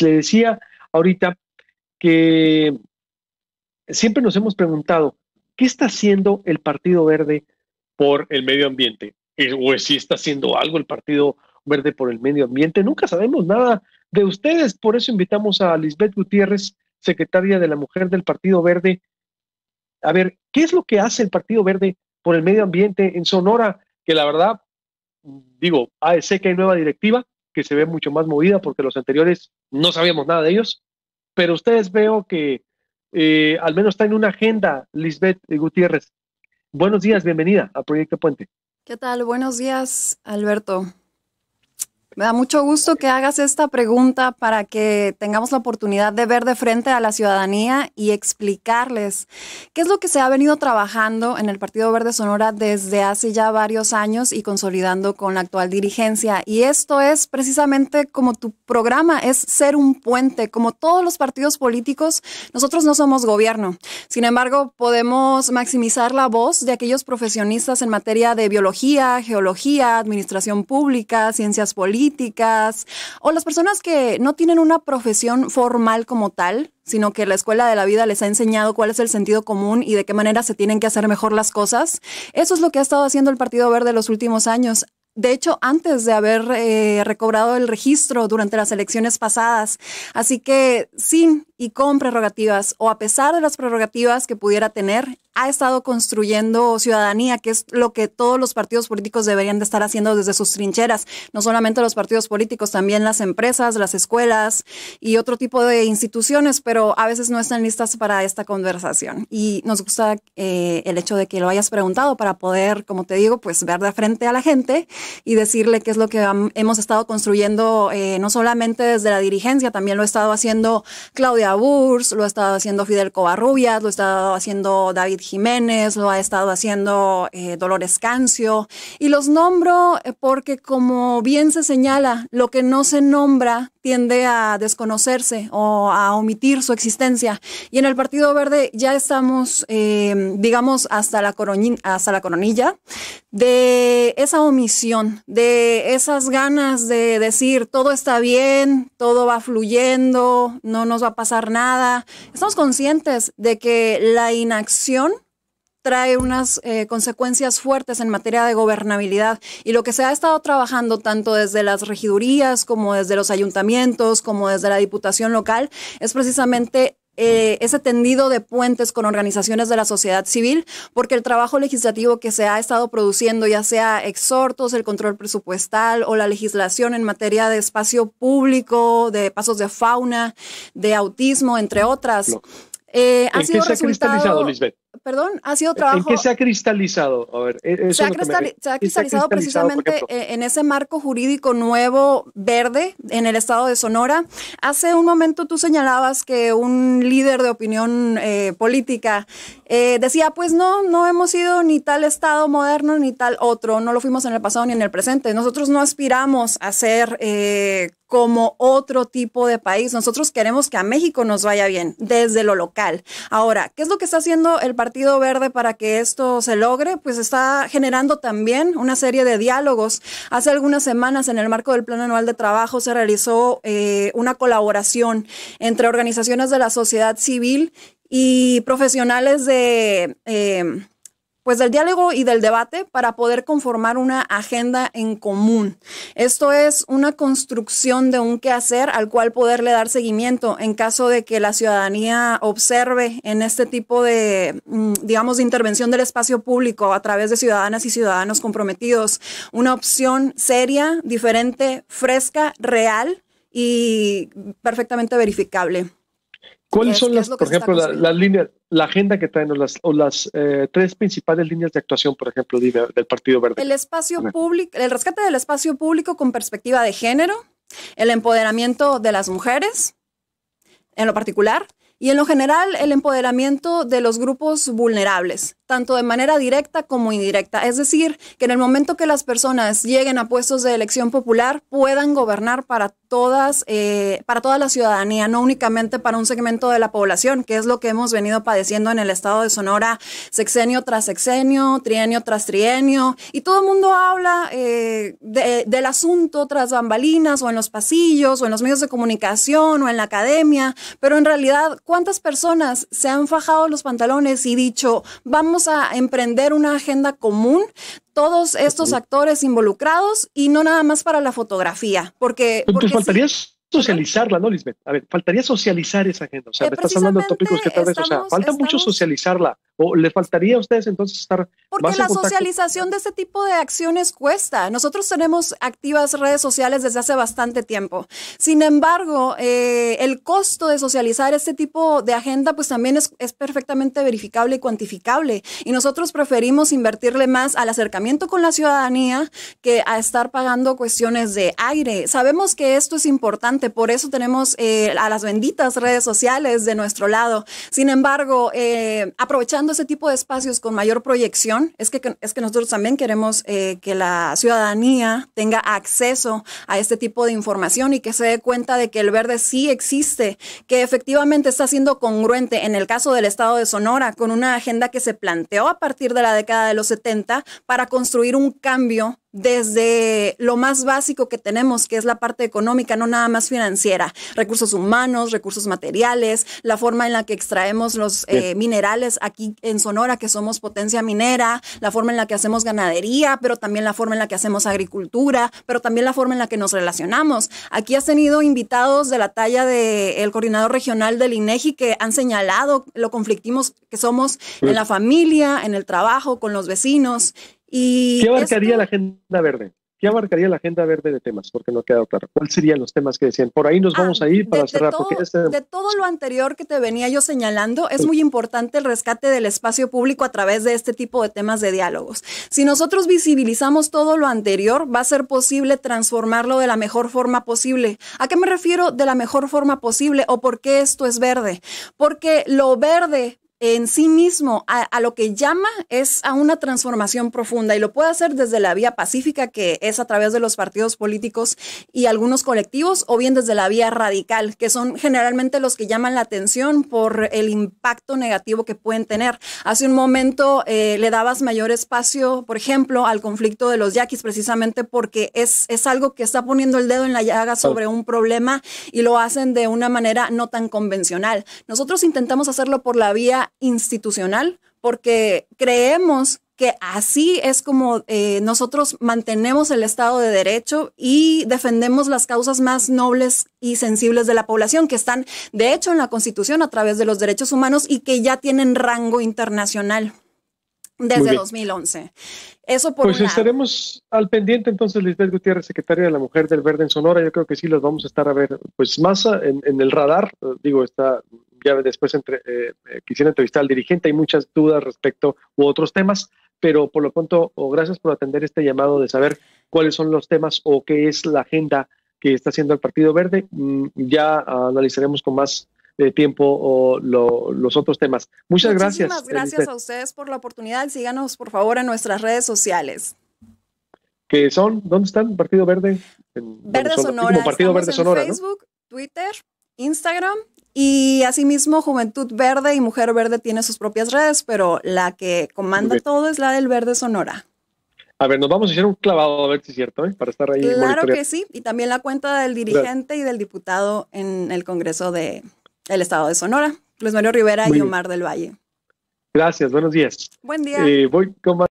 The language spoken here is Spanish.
le decía ahorita que siempre nos hemos preguntado, ¿qué está haciendo el Partido Verde por el medio ambiente? Eh, ¿O si está haciendo algo el Partido Verde por el medio ambiente? Nunca sabemos nada de ustedes, por eso invitamos a Lisbeth Gutiérrez, secretaria de la Mujer del Partido Verde. A ver, ¿qué es lo que hace el Partido Verde por el medio ambiente en Sonora? Que la verdad, digo, sé e que hay nueva directiva, que se ve mucho más movida porque los anteriores no sabíamos nada de ellos, pero ustedes veo que eh, al menos está en una agenda, Lisbeth Gutiérrez. Buenos días, bienvenida a Proyecto Puente. ¿Qué tal? Buenos días, Alberto. Me da mucho gusto que hagas esta pregunta para que tengamos la oportunidad de ver de frente a la ciudadanía y explicarles qué es lo que se ha venido trabajando en el Partido Verde Sonora desde hace ya varios años y consolidando con la actual dirigencia. Y esto es precisamente como tu programa, es ser un puente. Como todos los partidos políticos, nosotros no somos gobierno. Sin embargo, podemos maximizar la voz de aquellos profesionistas en materia de biología, geología, administración pública, ciencias políticas políticas o las personas que no tienen una profesión formal como tal, sino que la escuela de la vida les ha enseñado cuál es el sentido común y de qué manera se tienen que hacer mejor las cosas. Eso es lo que ha estado haciendo el Partido Verde los últimos años. De hecho, antes de haber eh, recobrado el registro durante las elecciones pasadas. Así que sí, y con prerrogativas o a pesar de las prerrogativas que pudiera tener, ha estado construyendo ciudadanía, que es lo que todos los partidos políticos deberían de estar haciendo desde sus trincheras, no solamente los partidos políticos, también las empresas, las escuelas y otro tipo de instituciones, pero a veces no están listas para esta conversación. Y nos gusta eh, el hecho de que lo hayas preguntado para poder, como te digo, pues ver de frente a la gente y decirle qué es lo que hemos estado construyendo, eh, no solamente desde la dirigencia, también lo ha estado haciendo Claudia Burs, lo ha estado haciendo Fidel Covarrubias, lo ha estado haciendo David Jiménez, lo ha estado haciendo eh, Dolores Cancio. Y los nombro eh, porque, como bien se señala, lo que no se nombra tiende a desconocerse o a omitir su existencia. Y en el Partido Verde ya estamos, eh, digamos, hasta la, hasta la coronilla de esa omisión, de esas ganas de decir todo está bien, todo va fluyendo, no nos va a pasar nada. Estamos conscientes de que la inacción trae unas eh, consecuencias fuertes en materia de gobernabilidad y lo que se ha estado trabajando tanto desde las regidurías como desde los ayuntamientos, como desde la Diputación local, es precisamente eh, ese tendido de puentes con organizaciones de la sociedad civil, porque el trabajo legislativo que se ha estado produciendo, ya sea exhortos, el control presupuestal o la legislación en materia de espacio público, de pasos de fauna, de autismo, entre otras. Eh, ha sido cristalizado, perdón, ha sido trabajo. ¿En se ha cristalizado? A ver, e-, se, ha se, ha cristalizado precisamente e-, en ese marco jurídico nuevo verde en el estado de Sonora. Hace un momento tú señalabas que un líder de opinión eh, política eh, decía, pues no, no hemos sido ni tal estado moderno ni tal otro, no lo fuimos en el pasado ni en el presente. Nosotros no aspiramos a ser eh, como otro tipo de país. Nosotros queremos que a México nos vaya bien desde lo local. Ahora, ¿qué es lo que está haciendo el Partido Verde para que esto se logre? Pues está generando también una serie de diálogos. Hace algunas semanas, en el marco del Plan Anual de Trabajo, se realizó eh, una colaboración entre organizaciones de la sociedad civil y profesionales de... Eh, pues del diálogo y del debate para poder conformar una agenda en común. Esto es una construcción de un quehacer al cual poderle dar seguimiento en caso de que la ciudadanía observe en este tipo de, mm, digamos, de intervención del espacio público a través de ciudadanas y ciudadanos comprometidos, una opción seria, diferente, fresca, real y perfectamente verificable. ¿Cuáles son las, por ejemplo, las la líneas, la agenda que traen o las, o las eh, tres principales líneas de actuación, por ejemplo, del Partido Verde? El espacio público, el rescate del espacio público con perspectiva de género, el empoderamiento de las mujeres, en lo particular, y en lo general, el empoderamiento de los grupos vulnerables, tanto de manera directa como indirecta. Es decir, que en el momento que las personas lleguen a puestos de elección popular, puedan gobernar para todas, eh, para toda la ciudadanía, no únicamente para un segmento de la población, que es lo que hemos venido padeciendo en el estado de Sonora sexenio tras sexenio, trienio tras trienio, y todo el mundo habla eh, del asunto tras bambalinas o en los pasillos o en los medios de comunicación o en la academia, pero en realidad, ¿cuántas personas se han fajado los pantalones y dicho, vamos a emprender una agenda común, todos estos actores involucrados y no nada más para la fotografía, porque... faltaría socializarla, ¿no, Lisbeth? A ver, faltaría socializar esa agenda. O sea, me estás hablando de tópicos que tal vez, o sea, falta mucho socializarla. ¿le faltaría a ustedes entonces estar... Porque la socialización de este tipo de acciones cuesta. Nosotros tenemos activas redes sociales desde hace bastante tiempo. Sin embargo, eh, el costo de socializar este tipo de agenda pues también es, es perfectamente verificable y cuantificable. Y nosotros preferimos invertirle más al acercamiento con la ciudadanía que a estar pagando cuestiones de aire. Sabemos que esto es importante, por eso tenemos eh, a las benditas redes sociales de nuestro lado. Sin embargo, eh, aprovechando ese tipo de espacios con mayor proyección. Es que, es que nosotros también queremos eh, que la ciudadanía tenga acceso a este tipo de información y que se dé cuenta de que el verde sí existe, que efectivamente está siendo congruente en el caso del Estado de Sonora con una agenda que se planteó a partir de la década de los 70 para construir un cambio desde lo más básico que tenemos, que es la parte económica, no nada más financiera, recursos humanos, recursos materiales, la forma en la que extraemos los eh, minerales aquí en Sonora, que somos potencia minera, la forma en la que hacemos ganadería, pero también la forma en la que hacemos agricultura, pero también la forma en la que nos relacionamos. Aquí has tenido invitados de la talla del coordinador regional del INEGI que han señalado lo conflictivos que somos en pues la familia, en el trabajo, con los vecinos. Y ¿Qué abarcaría la agenda verde? ¿Qué abarcaría la agenda verde de temas? Porque no queda claro. ¿Cuáles serían los temas que decían? Por ahí nos ah, vamos a ir para cerrar. porque de todo lo anterior que te venía yo señalando, es muy importante el rescate del espacio público a través de este tipo de temas de diálogos. Si nosotros visibilizamos todo lo anterior, va a ser posible transformarlo de la mejor forma posible. ¿A qué me refiero de la mejor forma posible o por qué esto es verde? Porque lo verde en sí mismo a, lo que llama es a una transformación profunda y lo puede hacer desde la vía pacífica, que es a través de los partidos políticos y algunos colectivos, o bien desde la vía radical, que son generalmente los que llaman la atención por el impacto negativo que pueden tener. Hace un momento eh, le dabas mayor espacio, por ejemplo, al conflicto de los yaquis, precisamente porque es, es algo que está poniendo el dedo en la llaga sobre un problema y lo hacen de una manera no tan convencional. Nosotros intentamos hacerlo por la vía institucional, porque creemos que así es como eh, nosotros mantenemos el Estado de Derecho y defendemos las causas más nobles y sensibles de la población, que están, de hecho, en la Constitución a través de los derechos humanos y que ya tienen rango internacional desde 2011. Eso por Pues estaremos al pendiente entonces, Lisbeth Gutiérrez, secretaria de la Mujer del Verde en Sonora. Yo creo que sí los vamos a estar a ver, pues más en, el radar. Digo, está ya después entre, eh, eh, quisiera entrevistar al dirigente. Hay muchas dudas respecto u otros temas, pero por lo pronto, oh, gracias por atender este llamado de saber cuáles son los temas o qué es la agenda que está haciendo el Partido Verde. Mm, ya analizaremos con más de tiempo o los otros temas. Muchas gracias. Muchísimas gracias a ustedes por la oportunidad. Síganos, por favor, en nuestras redes sociales. ¿Qué son? ¿Dónde están? Partido Verde. Verde Sonora. Facebook, Twitter, Instagram y asimismo Juventud Verde y Mujer Verde tiene sus propias redes, pero la que comanda todo es la del Verde Sonora. A ver, nos vamos a hacer un clavado a ver si es cierto, ¿eh? para estar ahí. Claro que sí, y también la cuenta del dirigente y del diputado en el Congreso de, el estado de Sonora. Luis Mario Rivera y Omar del Valle. Gracias, buenos días. Buen día. Eh, voy con